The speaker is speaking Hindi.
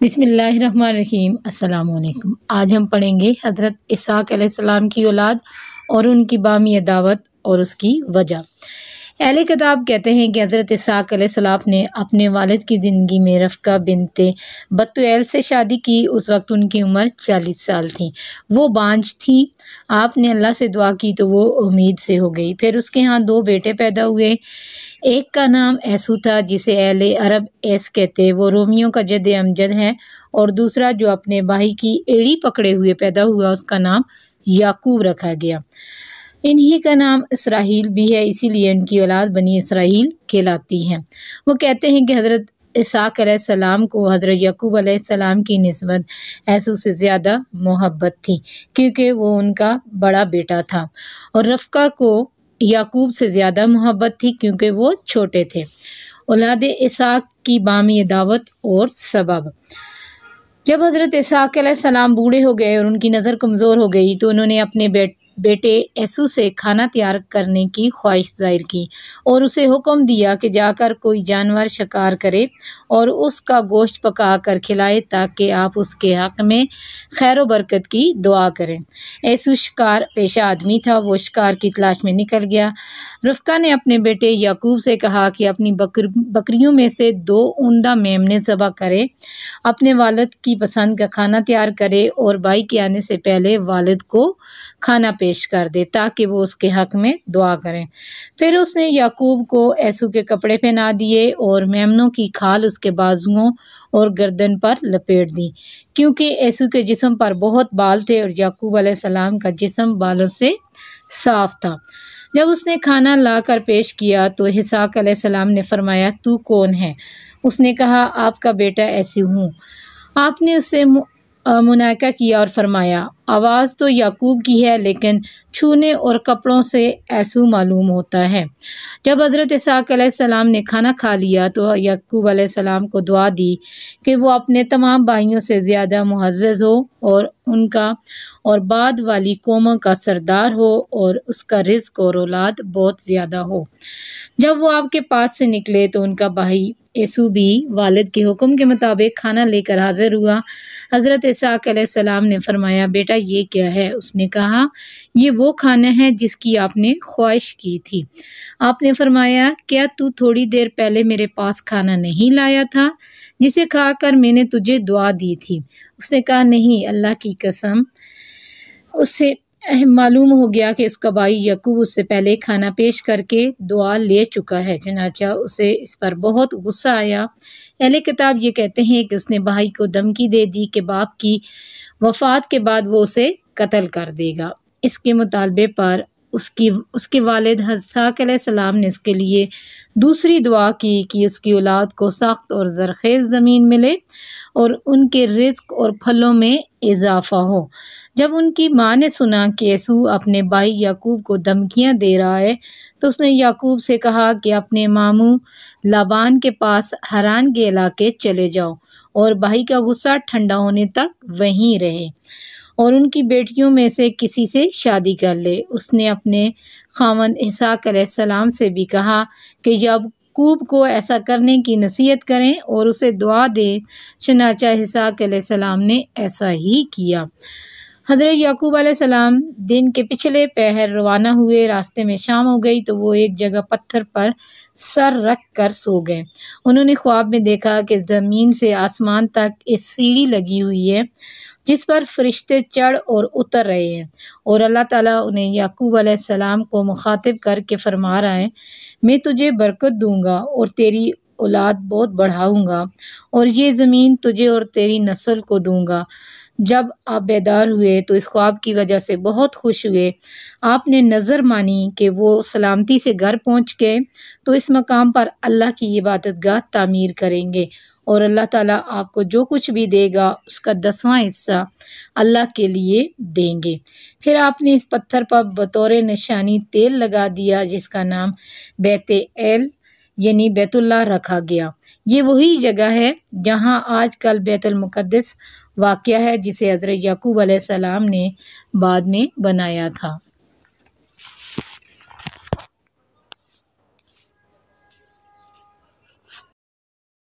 बिसमीम् अल्लाम आज हम पढ़ेंगे हज़रत इसाक सलाम की औलाद और उनकी बामी दावत और उसकी वजह अहल किताब कहते हैं कि हज़रत इसाक ने अपने वालद की ज़िंदगी में रफ़ा बिनते बतुएल से शादी की उस वक्त उनकी उम्र चालीस साल थी वो बांझ थी आपने अल्लाह से दुआ की तो वो उम्मीद से हो गई फिर उसके यहाँ दो बेटे पैदा हुए एक का नाम ऐसू था जिसे अहल अरब ऐस कहते वो रोमियों का जद अमजद है और दूसरा जो अपने भाई की एड़ी पकड़े हुए पैदा हुआ उसका नाम याकूब रखा गया इन्हीं का नाम इसराइल भी है इसीलिए इनकी औलाद बनी इसराइल कहलाती है वो कहते हैं कि हज़रत इसाक को हज़रत यकूब सलाम की नस्बत ऐसू से ज़्यादा मोहब्बत थी क्योंकि वो उनका बड़ा बेटा था और रफ़का को याकूब से ज़्यादा मोहब्बत थी क्योंकि वो छोटे थे औलाद इसाक की बामी दावत और सबब जब हज़रत इसाक सलाम बूढ़े हो गए और उनकी नज़र कमज़ोर हो गई तो उन्होंने अपने बेट बेटे ऐसू से खाना तैयार करने की ख्वाहिश जाहिर की और उसे हुक्म दिया कि जाकर कोई जानवर शिकार करे और उसका गोश्त पका कर खिलाए ताकि आप उसके हक में खैर बरकत की दुआ करें ऐसु शिकार पेशा आदमी था वो शिकार की तलाश में निकल गया रुफका ने अपने बेटे याकूब से कहा कि अपनी बकर बकरियों में से दो उमदा मेमने जबा करे अपने वालद की पसंद का खाना तैयार करे और बाई के आने से पहले वालद को खाना पे पेश कर दे ताकि वो उसके हक में दुआ करें फिर उसने याकूब को ऐसू के कपड़े पहना दिए और मेमनों की खाल उसके बाजुओं और गर्दन पर लपेट दी क्योंकि ऐसू के जिसम पर बहुत बाल थे और याकूब सलाम का जिसम बालों से साफ था जब उसने खाना लाकर पेश किया तो हिसाक सलाम ने फरमाया तू कौन है उसने कहा आपका बेटा ऐसी हूँ आपने उससे मुनाका किया और फरमाया आवाज़ तो याकूब की है लेकिन छूने और कपड़ों से ऐसू मालूम होता है जब हज़रत इसाक सलाम ने खाना खा लिया तो याकूब सलाम को दुआ दी कि वो अपने तमाम भाइयों से ज़्यादा मुहज हो और उनका और बाद वाली कौमों का सरदार हो और उसका रिज्क और औलाद बहुत ज़्यादा हो जब वो आपके पास से निकले तो उनका भाई भी वालद के हुक्म के मुताबिक खाना लेकर हाजिर हुआ हज़रत इसाक़लाम ने फरमाया बेटा ये क्या है उसने कहा ये वो खाना है जिसकी आपने ख्वाहिश की थी आपने फरमाया क्या तू थोड़ी देर पहले मेरे पास खाना नहीं लाया था जिसे खाकर मैंने तुझे दुआ दी थी उसने कहा नहीं अल्लाह की कसम उससे मालूम हो गया कि इसका भाई यकूब उससे पहले खाना पेश करके दुआ ले चुका है चनाचा उसे इस पर बहुत गुस्सा आया अहले किताब ये कहते हैं कि उसने भाई को धमकी दे दी कि बाप की वफात के बाद वो उसे कत्ल कर देगा इसके मुतालबे पर उसकी उसके वालद हसाकलाम ने उसके लिए दूसरी दुआ की कि उसकी औलाद को सख्त और जरखेज़ ज़मीन मिले और उनके रिस्क और फलों में इजाफा हो जब उनकी माँ ने सुना कि यसू अपने भाई याकूब को धमकियाँ दे रहा है तो उसने याकूब से कहा कि अपने मामू लाबान के पास हरान के इलाके चले जाओ और भाई का गुस्सा ठंडा होने तक वहीं रहे और उनकी बेटियों में से किसी से शादी कर ले उसने अपने खामन इसाक सलाम से भी कहा कि जब याकूब को ऐसा करने की नसीहत करें और उसे दुआ दें शनाचा हिसाक सलाम ने ऐसा ही किया हजरत याकूब सलाम दिन के पिछले पहर रवाना हुए रास्ते में शाम हो गई तो वो एक जगह पत्थर पर सर रख कर सो गए उन्होंने ख्वाब में देखा कि ज़मीन से आसमान तक एक सीढ़ी लगी हुई है जिस पर फरिश्ते चढ़ और उतर रहे हैं और अल्लाह ताला उन्हें याकूब सलाम को मुखातिब करके फरमा रहा है मैं तुझे बरकत दूंगा और तेरी औलाद बहुत बढ़ाऊंगा और ये ज़मीन तुझे और तेरी नस्ल को दूंगा जब आप बेदार हुए तो इस ख्वाब की वजह से बहुत खुश हुए आपने नज़र मानी कि वो सलामती से घर पहुँच गए तो इस मकाम पर अल्लाह की इबादत गाह तामीर करेंगे और अल्लाह ताला आपको जो कुछ भी देगा उसका दसवां हिस्सा अल्लाह के लिए देंगे फिर आपने इस पत्थर पर बतौर निशानी तेल लगा दिया जिसका नाम बैत एल यानी बैतुल्ला रखा गया ये वही जगह है जहाँ आजकल बैतुलमक़दस वाक़ है जिसे हज़रत याकूब सलाम ने बाद में बनाया था